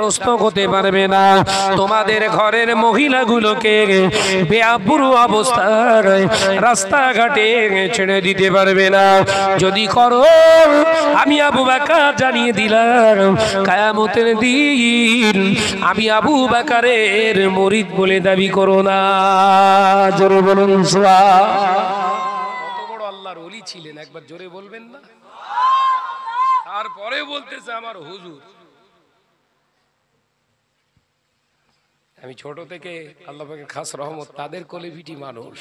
দ্বারস্থ পারবে না তোমাদের ঘরের মহিলাগুলোকে বেআবরু অবস্থার রাস্তাঘাটে ছেড়ে দিতে পারবে না যদি করো আমি আবু বাকা জানিয়ে দিলাম কায়ামতের দিন আমি আবু বাকারের মরিদ বলে দাবি করো না জোরে বলুন ছিলেন একবার জোরে বলবেন না তারপরে বলতেছে আমার হুজুর আমি ছোট থেকে আল্লাহ খাস রহমত তাদের কোলিভিটি মানুষ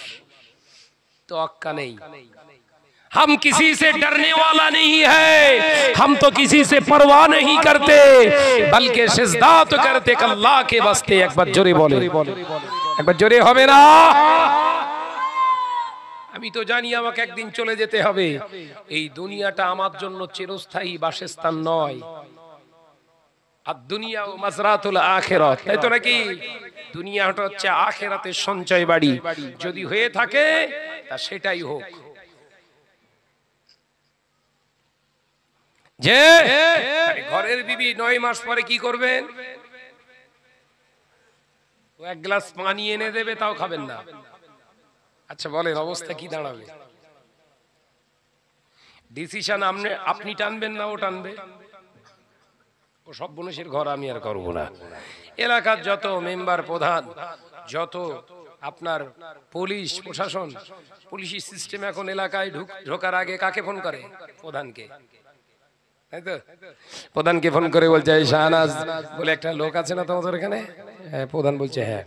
তো অক্কা নেই हम किसी से डरने वाला नहीं है हम तो किसी से परवाह नहीं करते बल्कि सिजदा तो करते अल्लाह के एक बार जोरे बोले एक बार जोरे হবে না আমি তো জানি আমাকে একদিন চলে যেতে হবে এই দুনিয়াটা আমার জন্য চিরস্থায়ী বাসস্থান নয় আর দুনিয়া ও মাজরাতুল আখেরাত তাই তো নাকি দুনিয়াটা হচ্ছে আখেরাতের সঞ্চয় বাড়ি যদি হয়ে থাকে তা সেটাই হোক যে ঘরের বিবি নয় মাস পরে কি করবেন এক গ্লাস পানি এনে দেবে তাও খাবেন না আচ্ছা বলেন অবস্থা কি দাঁড়াবে ডিসিশন আপনি আপনি টানবেন না ও টানবে ও সব মানুষের ঘর আমি আর করবো না এলাকার যত মেম্বার প্রধান যত আপনার পুলিশ প্রশাসন পুলিশি সিস্টেম এখন এলাকায় ঢুক ঢোকার আগে কাকে ফোন করে প্রধানকে প্রধানকে ফোন করে বলছে শাহনাজ বলে একটা লোক আছে না তোমাদের এখানে হ্যাঁ প্রধান বলছে হ্যাঁ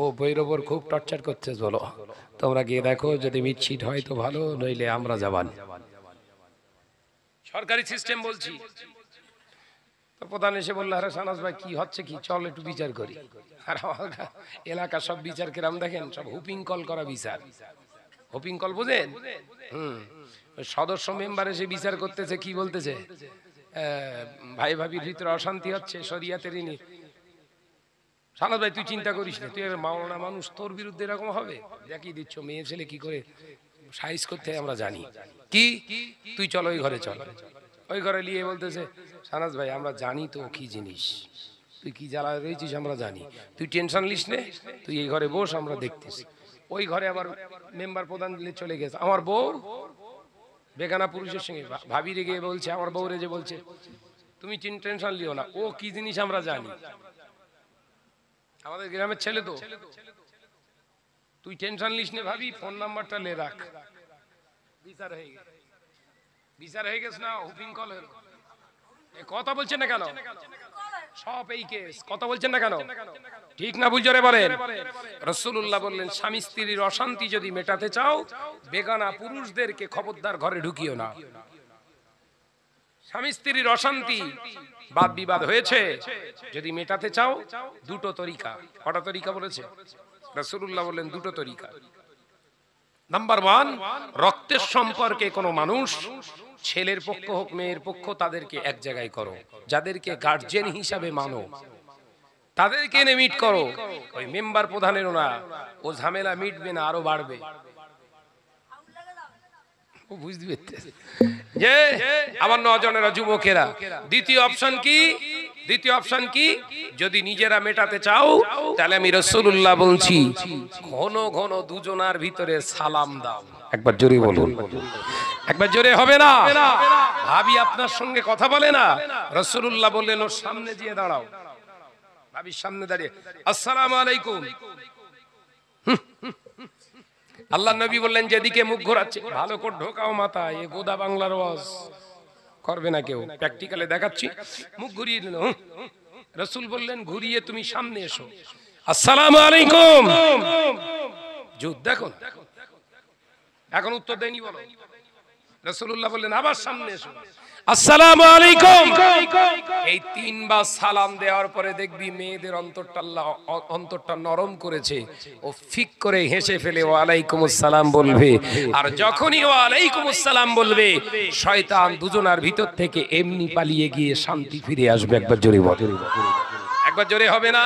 ও বইয়ের ওপর খুব টর্চার করছে বলো তোমরা গিয়ে দেখো যদি মিটশিট হয় তো ভালো নইলে আমরা যাবান সরকারি সিস্টেম বলছি প্রধান এসে বললো আরে সানাস ভাই কি হচ্ছে কি চল একটু বিচার করি আর এলাকা সব বিচার কিরাম দেখেন সব হুপিং কল করা বিচার হুপিং কল বুঝেন হুম সদস্য মেম্বার এসে বিচার করতেছে কি বলতেছে ভাই ভাবির ভিতরে অশান্তি হচ্ছে শরিয়াতের ইনি সানাস ভাই তুই চিন্তা করিস না তুই মাওলানা মানুষ তোর বিরুদ্ধে এরকম হবে দেখিয়ে দিচ্ছ মেয়ে ছেলে কি করে সাইজ করতে আমরা জানি কি তুই চলো ওই ঘরে চল ওই ঘরে নিয়ে বলতেছে সানাজ ভাই আমরা জানি তো কি জিনিস তুই কি জ্বালা রয়েছিস আমরা জানি তুই টেনশন লিস নে তুই এই ঘরে বস আমরা দেখতেছি ওই ঘরে আবার মেম্বার প্রধান দিলে চলে গেছে আমার বউ বেগানা পুরুষের সঙ্গে ভাবি রেগে বলছে আমার বউ রেজে বলছে তুমি টেনশন লিও না ও কি জিনিস আমরা জানি আমাদের গ্রামের ছেলে তো তুই টেনশন লিস নে ভাবি ফোন নাম্বারটা লে রাখ বিচার হয়ে গেছে বিচার হয়ে গেছে না হুপিং হলো কথা বলছেন না কেন সব এই কেস কথা বলছেন না কেন ঠিক না বুঝরে বলেন রসুল্লাহ বললেন স্বামী স্ত্রীর অশান্তি যদি মেটাতে চাও বেগানা পুরুষদেরকে খবরদার ঘরে ঢুকিও না স্বামী স্ত্রীর অশান্তি বাদ বিবাদ হয়েছে যদি মেটাতে চাও দুটো তরিকা কটা তরিকা বলেছে রসুল্লাহ বললেন দুটো তরিকা নাম্বার ওয়ান রক্তের সম্পর্কে কোনো মানুষ ছেলের পক্ষ হোক মেয়ের পক্ষ তাদেরকে এক জায়গায় করো যাদেরকে গার্জেন হিসাবে মানো তাদেরকে এনে মিট করো ওই মেম্বার প্রধানের না ও ঝামেলা মিটবে না আরো বাড়বে যদি নিজেরা মেটাতে চাও তাহলে আমি বলছি ঘন ঘন দুজনার ভিতরে সালাম দাও একবার জোরে বলুন একবার জোরে হবে না ভাবি আপনার সঙ্গে কথা বলে না রসুল্লাহ বললেন ওর সামনে দিয়ে দাঁড়াও ভাবির সামনে দাঁড়িয়ে আসসালাম আলাইকুম আল্লাহ নবী বললেন যেদিকে মুখ ঘোরাচ্ছে ভালো করে ঢোকাও মাথা এ গোদা বাংলার ওয়াজ করবে না কেউ প্র্যাকটিক্যালে দেখাচ্ছি মুখ ঘুরিয়ে দিল রসুল বললেন ঘুরিয়ে তুমি সামনে এসো আসসালাম আলাইকুম যুদ্ধ দেখো এখন উত্তর দেয়নি বলো রসুল্লাহ বললেন আবার সামনে এসো আসসালামু আলাইকুম এই তিনবার সালাম দেওয়ার পরে দেখবি মেয়েদের অন্তরটা অন্তরটা নরম করেছে ও ফিক করে হেসে ফেলে ওয়ালাইকুম আসসালাম বলবে আর যখনই ওয়ালাইকুম আসসালাম বলবে শয়তান দুজনার ভিতর থেকে এমনি পালিয়ে গিয়ে শান্তি ফিরে আসবে একবার জোরে একবার জোরে হবে না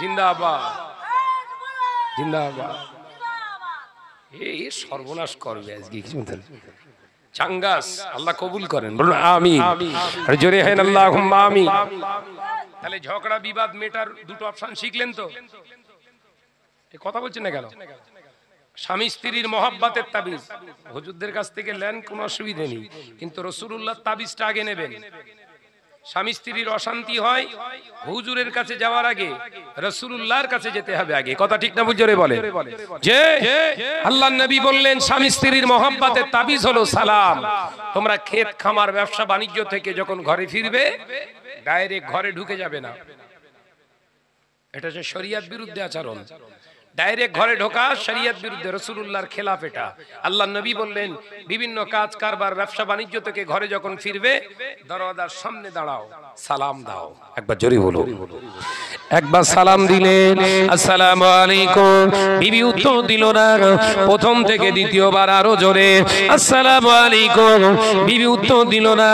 সর্বনাশ করবে চাঙ্গাস আল্লাহ কবুল করেন বলুন আমি আল্লাহ আমি তাহলে ঝগড়া বিবাদ মেটার দুটো অপশন শিখলেন তো কথা বলছেন না কেন স্বামী স্ত্রীর মহাব্বাতের তাবিজ হজুরদের কাছ থেকে লেন কোন অসুবিধে নেই কিন্তু রসুল্লাহ তাবিজটা আগে নেবেন স্বামী স্ত্রীর অশান্তি হয় হুজুরের কাছে যাওয়ার আগে রসুল্লাহর কাছে যেতে হবে আগে কথা ঠিক না বুঝরে বলে যে আল্লাহ নবী বললেন স্বামী স্ত্রীর মহাব্বাতের তাবিজ হলো সালাম তোমরা ক্ষেত খামার ব্যবসা বাণিজ্য থেকে যখন ঘরে ফিরবে ডাইরেক্ট ঘরে ঢুকে যাবে না এটা হচ্ছে শরিয়াত বিরুদ্ধে আচরণ ডাইরেক্ট ঘরে ঢোকা শরিয়ত বিরুদ্ধে রসুল্লাহর খেলাফ এটা আল্লাহ নবী বললেন বিভিন্ন কাজ কারবার ব্যবসা বাণিজ্য থেকে ঘরে যখন ফিরবে দরওয়াজার সামনে দাঁড়াও সালাম দাও একবার জরি বলো একবার সালাম দিলেন আসসালাম আলাইকুম বিবি উত্তর দিল না প্রথম থেকে দ্বিতীয়বার আরো জোরে আসসালাম আলাইকুম বিবি উত্তর দিল না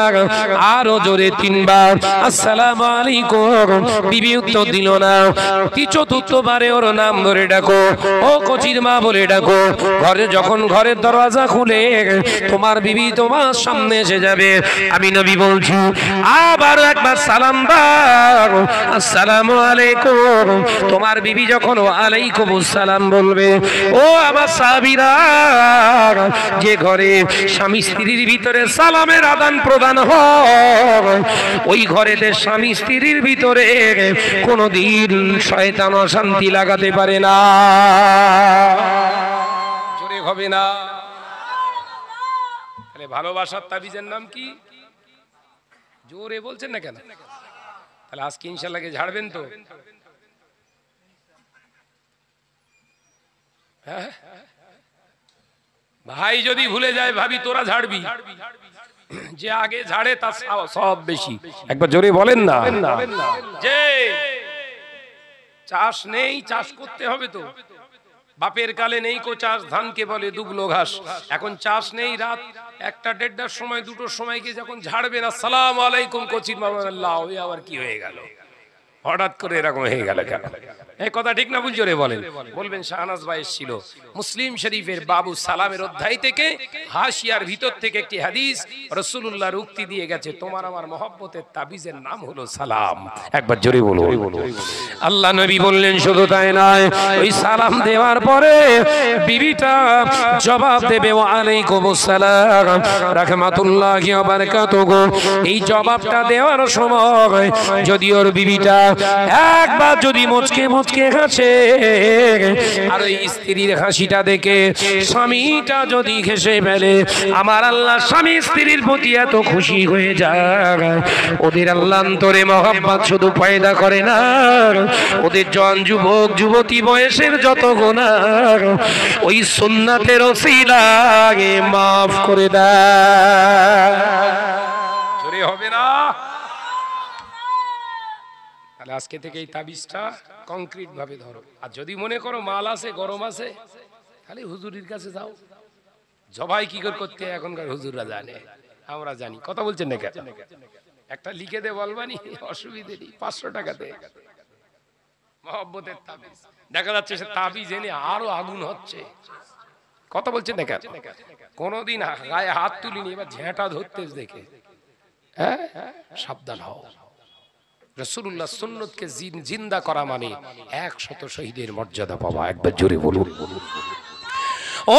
আরো জোরে তিনবার আসসালাম আলাইকুম বিবি উত্তর দিল না চতুর্থবারে ওর নাম ধরে ডাকো ও কচির মা বলে ডাকো ঘরে যখন ঘরের দরজা খুলে তোমার বিবি তোমার সামনে এসে যাবে আমি নবী বলছি আবার একবার সালাম দাও আসসালাম আলাইকুম আলাইকুম তোমার বিবি যখন আলাইকুম সালাম বলবে ও আমার সাবিরা যে ঘরে স্বামী স্ত্রীর ভিতরে সালামের আদান প্রদান হয় ওই ঘরেতে স্বামী স্ত্রীর ভিতরে কোনো দিন শয়তান অশান্তি লাগাতে পারে না জোরে হবে না তাহলে ভালোবাসার তাবিজের নাম কি জোরে বলছেন না কেন তাহলে আজকে ইনশাল্লাহকে ঝাড়বেন তো হ্যাঁ? ভাই যদি ভুলে যায় ভাবি তোরা ঝাড়বি যে আগে ঝাড়ে তার সব বেশি একবার জোরে বলেন না যে চাষ নেই চাষ করতে হবে তো বাপের কালে নেই কো চাষ ধানকে বলে দুবলো ঘাস এখন চাষ নেই রাত একটা দেড়টার সময় দুটোর সময় কি যখন ঝাড়বে না সালাম আলাইকুম কচির মামা আল্লাহ আবার কি হয়ে গেল হঠাৎ করে এরকম হয়ে গেল কেন এই কথা ঠিক না বুঝছো বলেন বলবেন শাহনাজ ছিল মুসলিম শরীফের বাবু সালামের অধ্যায় থেকে হাসিয়ার ভিতর থেকে একটি হাদিস রসুল্লাহর উক্তি দিয়ে গেছে তোমার আমার মহব্বতের তাবিজের নাম হলো সালাম একবার জোরে বলো আল্লাহ নবী বললেন শুধু তাই নয় ওই সালাম দেওয়ার পরে বিবিটা জবাব দেবে ওয়া এই জবাবটা দেওয়ার সময় যদি ওর বিবিটা একবার যদি মুচকে মুচকে হাসে আর ওই স্ত্রীর হাসিটা দেখে স্বামীটা যদি ঘেসে ফেলে আমার আল্লাহ স্বামী স্ত্রীর প্রতি এত খুশি হয়ে যায় ওদের আল্লান্তরে মহাব্বাত শুধু ফায়দা করে না ওদের জন যুবক যুবতী বয়সের যত গোনা ওই সুন্নাতের ওসিলাগে মাফ করে দেয় হবে না তাহলে আজকে থেকে এই তাবিজটা কংক্রিট ভাবে ধরো আর যদি মনে করো মাল আছে গরম আছে খালি হুজুরির কাছে যাও জবাই কি করে করতে এখনকার হুজুররা জানে আমরা জানি কথা বলছেন না কেন একটা লিখে দে বলবানি অসুবিধে নেই পাঁচশো দে মহব্বতের তাবিজ দেখা যাচ্ছে সে তাবিজ এনে আরো আগুন হচ্ছে কথা বলছেন না কেন কোনোদিন গায়ে হাত তুলিনি এবার ঝেঁটা ধরতে দেখে হ্যাঁ সাবধান হও রসুল্লাহ সুন্নতকে জিন্দা করা মানে একশত শহীদের মর্যাদা পাওয়া একবার জোরে বলুন ও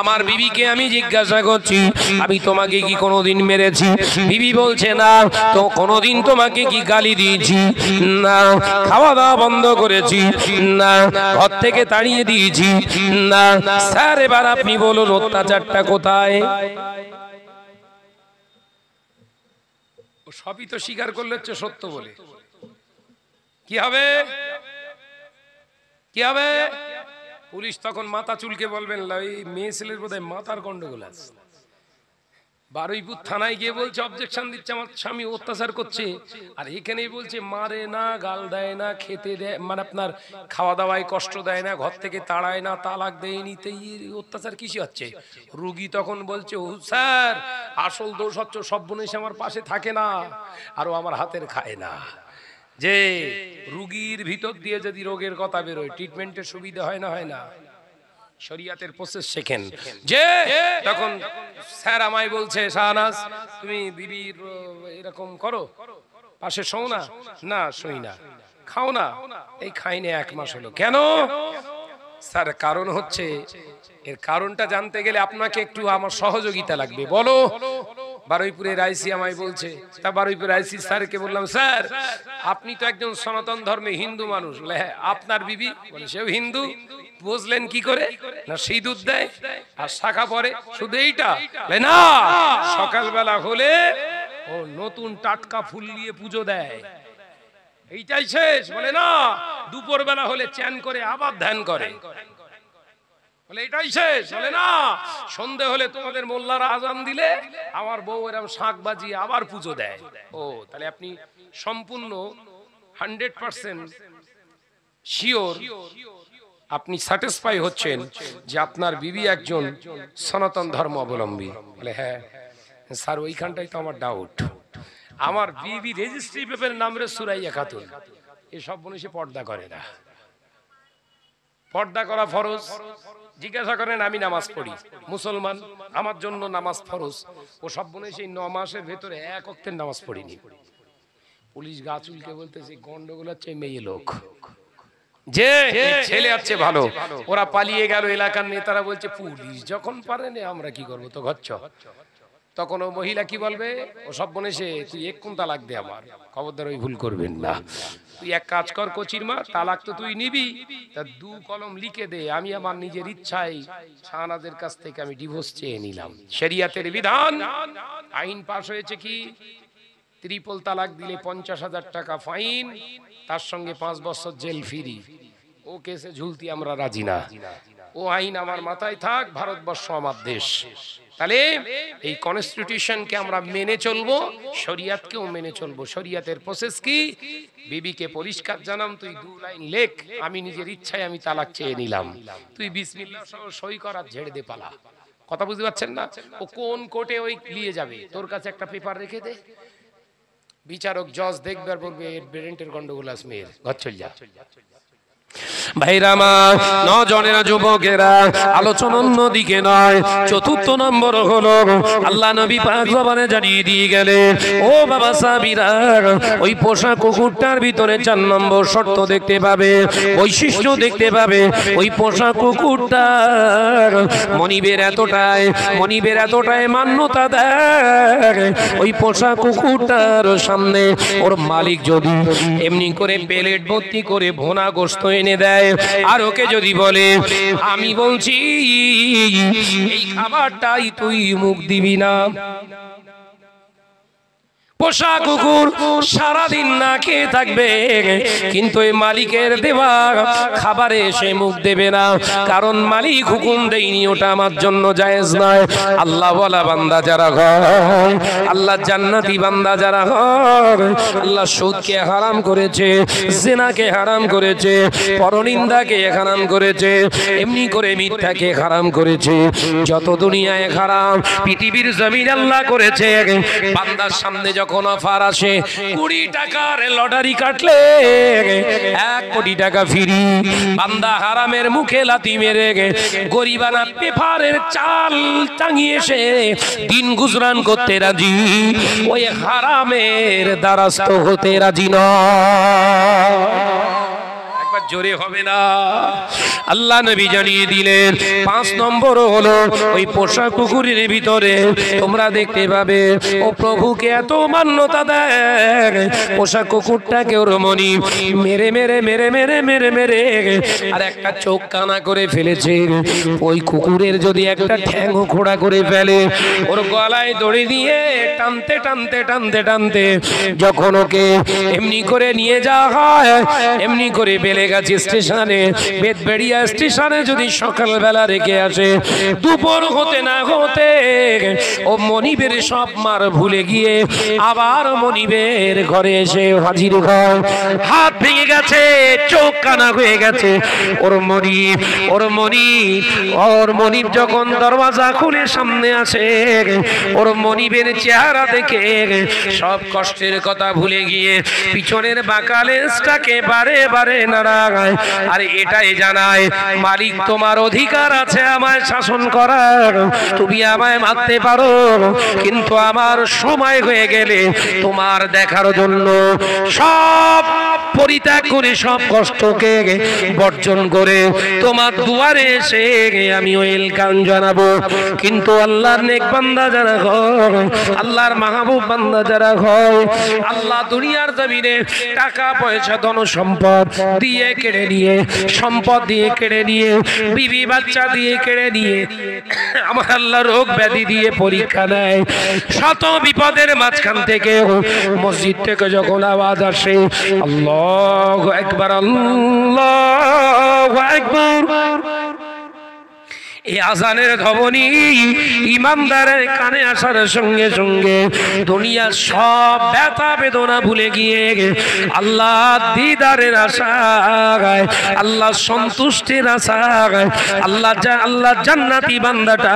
আমার বিবিকে আমি জিজ্ঞাসা করছি আমি তোমাকে কি কোনোদিন মেরেছি বিবি বলছে না তো কোনোদিন তোমাকে কি গালি দিয়েছি না খাওয়া দাওয়া বন্ধ করেছি না ঘর থেকে তাড়িয়ে দিয়েছি না স্যার এবার আপনি বলুন অত্যাচারটা কোথায় সবই তো স্বীকার করলে হচ্ছে সত্য বলে কি হবে কি হবে পুলিশ তখন মাথা চুলকে বলবেন এই মেয়ে ছেলের বোধহয় মাথার গন্ডগোল আছে বারুইপুর থানায় গিয়ে বলছে অবজেকশন দিচ্ছে আমার স্বামী অত্যাচার করছে আর এখানে বলছে মারে না গাল দেয় না খেতে দেয় মানে আপনার খাওয়া দাওয়ায় কষ্ট দেয় না ঘর থেকে তাড়ায় না তালাক দেয়নি তো অত্যাচার কিসে হচ্ছে রুগী তখন বলছে ও স্যার আসল দোষ হচ্ছে সব বোনেশ আমার পাশে থাকে না আরও আমার হাতের খায় না যে রুগীর ভিতর দিয়ে যদি রোগের কথা বেরোয় ট্রিটমেন্টের সুবিধা হয় না হয় না শরিয়াতের প্রসেস শেখেন যে তখন স্যার আমায় বলছে শাহনাজ তুমি বিবির এরকম করো পাশে শোও না না শুই না খাও না এই খাইনি এক মাস হলো কেন স্যার কারণ হচ্ছে এর কারণটা জানতে গেলে আপনাকে একটু আমার সহযোগিতা লাগবে বলো বারুইপুরের আইসি আমায় বলছে তা বারুইপুর আইসি স্যারকে বললাম স্যার আপনি তো একজন সনাতন ধর্মে হিন্দু মানুষ হ্যাঁ আপনার বিবি বলে সেও হিন্দু বুঝলেন কি করে না সিঁদুর দেয় আর শাখা পরে শুধু এইটা না সকালবেলা হলে ও নতুন টাটকা ফুল নিয়ে পুজো দেয় এইটাই শেষ বলে না দুপুরবেলা হলে চ্যান করে আবার ধ্যান করে বলে এটাই শেষ বলে না সন্ধে হলে তোমাদের মোল্লার আজান দিলে আমার বউ এরম শাক বাজিয়ে আবার পুজো দেয় ও তাহলে আপনি সম্পূর্ণ হান্ড্রেড পার্সেন্ট শিওর আপনি স্যাটিসফাই হচ্ছেন যে আপনার বিবি একজন সনাতন ধর্ম অবলম্বী বলে হ্যাঁ স্যার ওইখানটাই তো আমার ডাউট আমার বিবি রেজিস্ট্রি পেপারের নাম রে সুরাইয়া খাতুন এসব বনে সে পর্দা করে না পর্দা করা ফরজ জিজ্ঞাসা করেন আমি নামাজ পড়ি মুসলমান আমার জন্য নামাজ ফরজ ও সব মনে সেই ন মাসের ভেতরে এক অক্তের নামাজ পড়িনি পুলিশ গাচুলকে বলতে বলতেছে গন্ডগোল হচ্ছে মেয়ে লোক যে ছেলে আছে ভালো ওরা পালিয়ে গেল এলাকার নেতারা বলছে পুলিশ যখন পারেনি আমরা কি করবো তো ঘচ্ছ তখন ও মহিলা কি বলবে ও সব বনে সে তুই এক্ষুন তালাক দে আমার খবরদার ওই ভুল করবেন না তুই এক কাজ কর কচির মা তালাক তো তুই নিবি তা দু কলম লিখে দে আমি আমার নিজের ইচ্ছায় শাহনাজের কাছ থেকে আমি ডিভোর্স চেয়ে নিলাম শেরিয়াতের বিধান আইন পাশ হয়েছে কি ত্রিপল তালাক দিলে পঞ্চাশ হাজার টাকা ফাইন তার সঙ্গে পাঁচ বছর জেল ফিরি ও কেসে ঝুলতি আমরা রাজি না ও আইন আমার মাথায় থাক ভারতবর্ষ আমার দেশ তাহলে এই কনস্টিটিউশনকে আমরা মেনে চলবো শরিয়াতকেও মেনে চলবো শরিয়াতের প্রসেস কি বিবিকে পরিষ্কার জানাম তুই দু লাইন লেখ আমি নিজের ইচ্ছায় আমি তালাক চেয়ে নিলাম তুই বিসমিল্লা সহ সই করার ঝেড়ে দে পালা কথা বুঝতে পারছেন না ও কোন কোর্টে ওই নিয়ে যাবে তোর কাছে একটা পেপার রেখে দে বিচারক জজ দেখবার বলবে এর ব্রেন্টের গন্ডগোল আস ঘর চল যা ভাইরামা নজনেরা যুবকেরা আলোচনা অন্যদিকে নয় চতুর্থ নম্বর হল আল্লাহ নবী পাক জবানে জানিয়ে দিয়ে গেলে ও বাবা সাবিরার ওই পোষা কুকুরটার ভিতরে চার নম্বর শর্ত দেখতে পাবে বৈশিষ্ট্য দেখতে পাবে ওই পোষা কুকুরটার মনিবের এতটায় মনিবের এতটায় মান্যতা দেয় ওই পোষা কুকুরটার সামনে ওর মালিক যদি এমনি করে পেলেট ভর্তি করে ভোনা গোস্ত এনে দেয় আর ওকে যদি বলে আমি বলছি এই খাবারটাই তুই মুখ দিবি না পোষা কুকুর সারাদিন না খেয়ে থাকবে কিন্তু এই মালিকের দেওয়া খাবারে সে মুখ দেবে না কারণ মালিক হুকুম দেয়নি ওটা আমার জন্য জায়েজ নয় আল্লাহ বলা বান্দা যারা ঘর আল্লাহ জান্নাতি বান্দা যারা ঘর আল্লাহ সুদকে হারাম করেছে জেনাকে হারাম করেছে পরনিন্দাকে হারাম করেছে এমনি করে মিথ্যাকে হারাম করেছে যত দুনিয়ায় হারাম পৃথিবীর জমিন আল্লাহ করেছে বান্দার সামনে যখন এখন অফার আসে কুড়ি টাকার লটারি কাটলে এক কোটি টাকা ফিরি বান্দা হারামের মুখে লাতি মেরে গরিবানা পেপারের চাল টাঙিয়ে এসে দিন গুজরান করতে রাজি ওই হারামের দ্বারাস্থ হতে রাজি নয় জোরে হবে না আল্লাহ নবী জানিয়ে দিলেন পাঁচ নম্বর হলো ওই পোষা কুকুরের ভিতরে তোমরা দেখতে পাবে ও প্রভুকে এত মান্যতা দেয় পোষা কুকুরটাকে রমণী মেরে মেরে মেরে মেরে মেরে মেরে আর একটা চোখ কানা করে ফেলেছে ওই কুকুরের যদি একটা ঠ্যাং খোড়া করে ফেলে ওর গলায় দড়ি দিয়ে টানতে টানতে টানতে টানতে যখন ওকে এমনি করে নিয়ে যাওয়া হয় এমনি করে বেলে গেল গেছে স্টেশনে বেদবেড়িয়া স্টেশনে যদি সকালবেলা রেখে আসে দুপুর হতে না হতে ও মনিবের সব মার ভুলে গিয়ে আবার মনিবের ঘরে এসে হাজির হয় হাত ভেঙে গেছে চোখ কানা হয়ে গেছে ওর মনিব ওর মনিব ওর মনিব যখন দরওয়াজা খুলে সামনে আসে ওর মনিবের চেহারা দেখে সব কষ্টের কথা ভুলে গিয়ে পিছনের বাঁকা বারে বারে নাড়া লাগায় আর এটাই জানায় মালিক তোমার অধিকার আছে আমায় শাসন করার তুমি আমায় মারতে পারো কিন্তু আমার সময় হয়ে গেলে তোমার দেখার জন্য সব পরিত্যাগ করে সব কষ্টকে বর্জন করে তোমার দুয়ারে এসে আমি ওয়েলকাম জানাবো কিন্তু আল্লাহর নেক বান্দা যারা হয় আল্লাহর মাহবুব বান্দা যারা হয় আল্লাহ দুনিয়ার জমিনে টাকা পয়সা ধন সম্পদ দিয়ে কেড়ে নিয়ে সম্পদ দিয়ে কেড়ে নিয়ে বিবি বাচ্চা দিয়ে কেড়ে নিয়ে আমার আল্লাহ রোগ ব্যাধি দিয়ে পরীক্ষা নেয় শত বিপদের মাঝখান থেকে মসজিদ থেকে যখন আওয়াজ আসে আল্লাহ একবার আল্লাহ একবার এই আজানের ধবনি ইমানদারের কানে আসার সঙ্গে সঙ্গে দুনিয়ার সব ব্যথা বেদনা ভুলে গিয়ে আল্লাহ দিদারের আশায় আল্লাহ সন্তুষ্টির আশায় আল্লাহ আল্লাহ জান্নাতি বান্দাটা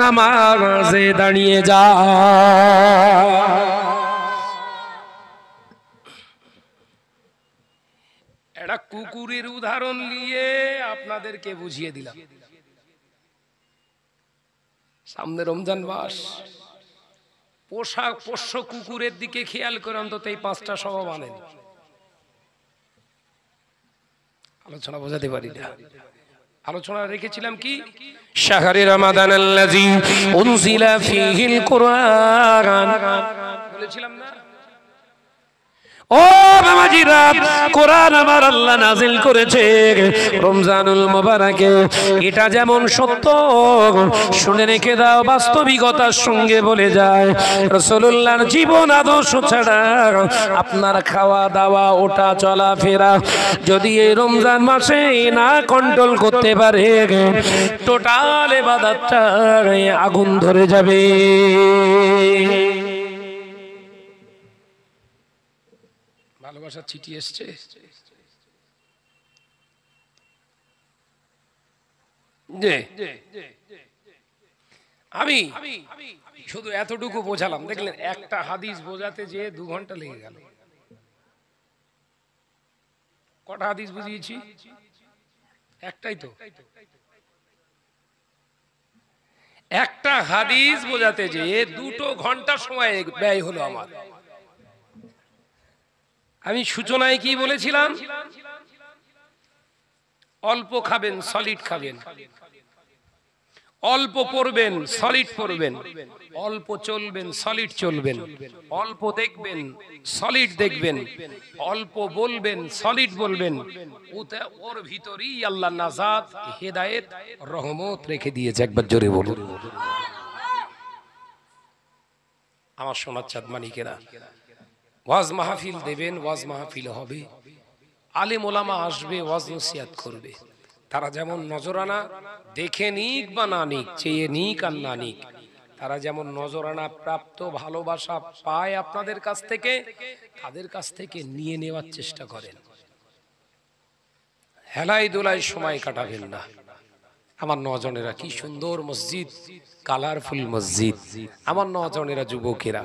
নামাজে দাঁড়িয়ে যা এটা কুকুরের উদাহরণ নিয়ে আপনাদেরকে বুঝিয়ে দিলাম সামনে রমজান মাস পোশাক পোষ্য কুকুরের দিকে খেয়াল করে অন্তত এই পাঁচটা স্বভাব আনেন আলোচনা বোঝাতে পারি না আলোচনা রেখেছিলাম কি শাহরি রমাদান আল্লাজি উনজিলা ফিহিল কুরআন বলেছিলাম না ও বাবাজিরা কোরআন আমার আল্লাহ নাজিল করেছে রমজানুল মোবারকে এটা যেমন সত্য শুনে রেখে দাও বাস্তবিকতার সঙ্গে বলে যায় রসুল্লাহর জীবন আদর্শ ছাড়া আপনার খাওয়া দাওয়া ওটা চলাফেরা যদি এই রমজান মাসে না কন্ট্রোল করতে পারে টোটাল এবাদারটা আগুন ধরে যাবে প্রসাদ চিঠি এসছে আমি শুধু এতটুকু বোঝালাম দেখলেন একটা হাদিস বোঝাতে যেয়ে দু ঘন্টা লেগে গেল কটা হাদিস বুঝিয়েছি একটাই তো একটা হাদিস বোঝাতে যেয়ে দুটো ঘন্টা সময় ব্যয় হলো আমার আমি সূচনায় কি বলেছিলাম অল্প খাবেন সলিড খাবেন অল্প পড়বেন সলিড পড়বেন অল্প চলবেন সলিড চলবেন অল্প দেখবেন সলিড দেখবেন অল্প বলবেন সলিড বলবেন ওর ভিতরেই আল্লাহ নাজাদ হেদায়েত রহমত রেখে দিয়েছে একবার জোরে বলুন আমার সোনার চাঁদ মানিকেরা ওয়াজ মাহফিল দেবেন ওয়াজ মাহফিল হবে আলেম ওলামা আসবে ওয়াজ নসিয়াত করবে তারা যেমন নজরানা দেখে নিক বা না নিক চেয়ে নিক আর না নিক তারা যেমন নজরানা প্রাপ্ত ভালোবাসা পায় আপনাদের কাছ থেকে তাদের কাছ থেকে নিয়ে নেওয়ার চেষ্টা করেন হেলাই দোলাই সময় কাটাবেন না আমার নজনেরা কি সুন্দর মসজিদ কালারফুল মসজিদ আমার নজনেরা যুবকেরা